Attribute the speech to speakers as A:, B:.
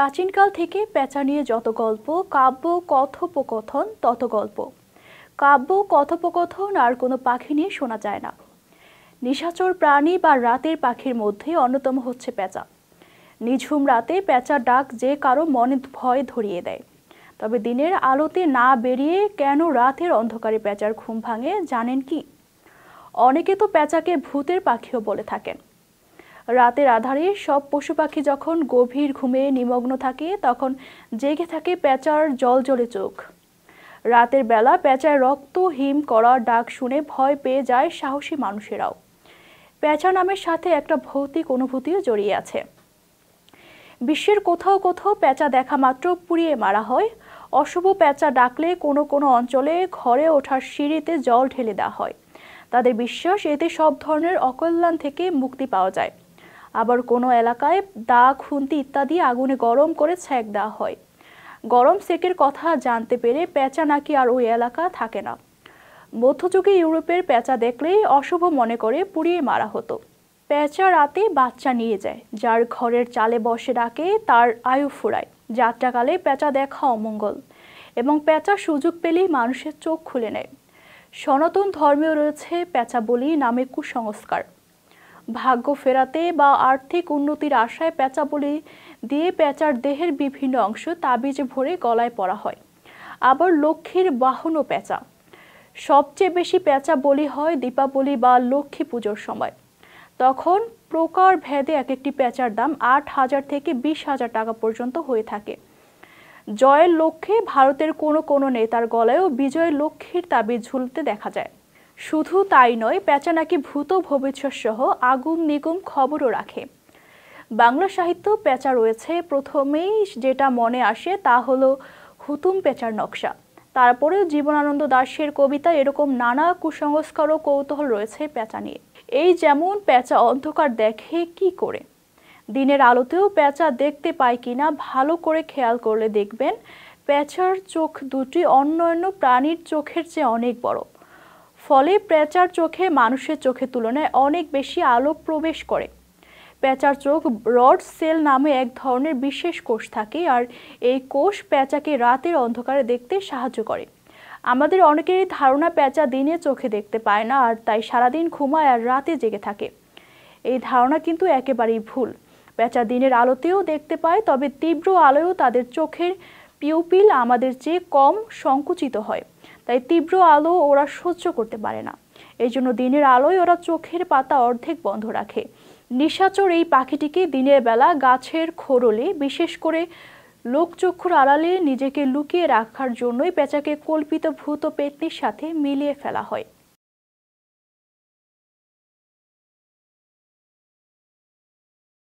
A: প্রাচীনকাল থেকে পেঁচা নিয়ে যত গল্প কাব্য কথোপকথন তত গল্প কাব্য কথোপকথন আর কোনো পাখি নিয়ে শোনা যায় না নিশাচর প্রাণী বা রাতের পাখির মধ্যে অন্যতম হচ্ছে পেঁচা নিঝুম রাতে পেঁচা ডাক যে কারো মনে ভয় ধরিয়ে দেয় তবে দিনের আলোতে না বেরিয়ে কেন রাতের অন্ধকারে পেঁচার ঘুম ভাঙে জানেন কি অনেকে তো পেঁচাকে ভূতের পাখিও বলে থাকেন রাতের আধারে সব পশু পাখি যখন গভীর ঘুমে নিমগ্ন থাকে তখন জেগে থাকে প্যাঁচার জল জ্বলে চোখ রাতের বেলা প্যাঁচায় রক্ত হিম করা ডাক শুনে ভয় পেয়ে যায় সাহসী মানুষেরাও প্যাঁচা নামের সাথে একটা ভৌতিক অনুভূতিও জড়িয়ে আছে বিশ্বের কোথাও কোথাও প্যাঁচা দেখা মাত্র পুড়িয়ে মারা হয় অশুভ প্যাঁচা ডাকলে কোনো কোনো অঞ্চলে ঘরে ওঠার সিঁড়িতে জল ঢেলে দেওয়া হয় তাদের বিশ্বাস এতে সব ধরনের অকল্যাণ থেকে মুক্তি পাওয়া যায় আবার কোনো এলাকায় দা খুন্তি ইত্যাদি আগুনে গরম করে ছ্যাঁক দেওয়া হয় গরম সেকের কথা জানতে পেরে পেঁচা নাকি আর ওই এলাকা থাকে না মধ্যযুগে ইউরোপের পেঁচা দেখলেই অশুভ মনে করে পুড়িয়ে মারা হতো পেঁচা রাতে বাচ্চা নিয়ে যায় যার ঘরের চালে বসে ডাকে তার আয়ু ফুরায় যাত্রাকালে পেঁচা দেখা অমঙ্গল এবং পেঁচা সুযোগ পেলেই মানুষের চোখ খুলে নেয় সনাতন ধর্মেও রয়েছে পেঁচা বলি নামে কুসংস্কার ভাগ্য ফেরাতে বা আর্থিক উন্নতির আশায় প্যাঁচাবলি দিয়ে পেঁচার দেহের বিভিন্ন অংশ তাবিজ ভরে গলায় পরা হয় আবার লক্ষ্মীর বাহনও পেঁচা সবচেয়ে বেশি পেঁচা বলি হয় দীপাবলি বা লক্ষ্মী পুজোর সময় তখন প্রকার ভেদে এক একটি পেঁচার দাম আট হাজার থেকে বিশ হাজার টাকা পর্যন্ত হয়ে থাকে জয়ের লক্ষ্যে ভারতের কোনো কোনো নেতার গলায়ও বিজয় লক্ষ্মীর তাবিজ ঝুলতে দেখা যায় শুধু তাই নয় প্যাঁচা নাকি ভূত ভবিষ্যৎ সহ আগুম নিগুম খবরও রাখে বাংলা সাহিত্য প্যাঁচা রয়েছে প্রথমেই যেটা মনে আসে তা হলো হুতুম প্যাঁচার নকশা তারপরে জীবনানন্দ দাশের কবিতা এরকম নানা কুসংস্কার ও কৌতূহল রয়েছে প্যাঁচা নিয়ে এই যেমন প্যাঁচা অন্ধকার দেখে কি করে দিনের আলোতেও প্যাঁচা দেখতে পায় কিনা ভালো করে খেয়াল করলে দেখবেন প্যাঁচার চোখ দুটি অন্য অন্য প্রাণীর চোখের চেয়ে অনেক বড় ফলে প্যাঁচার চোখে মানুষের চোখের তুলনায় অনেক বেশি আলো প্রবেশ করে প্যাঁচার চোখ রড সেল নামে এক ধরনের বিশেষ কোষ থাকে আর এই কোষ প্যাঁচাকে রাতের অন্ধকারে দেখতে সাহায্য করে আমাদের অনেকেরই ধারণা প্যাঁচা দিনে চোখে দেখতে পায় না আর তাই সারাদিন ঘুমায় আর রাতে জেগে থাকে এই ধারণা কিন্তু একেবারেই ভুল প্যাঁচা দিনের আলোতেও দেখতে পায় তবে তীব্র আলোয়ও তাদের চোখের পিউপিল আমাদের চেয়ে কম সংকুচিত হয় তাই তীব্র আলো ওরা সহ্য করতে পারে না এই জন্য দিনের আলোয় ওরা চোখের পাতা অর্ধেক বন্ধ রাখে নিশাচর এই পাখিটিকে দিনের বেলা গাছের খোরলে বিশেষ করে লোকচক্ষুর আড়ালে নিজেকে লুকিয়ে রাখার জন্যই পেঁচাকে কল্পিত ভূত পেতনির সাথে মিলিয়ে ফেলা হয়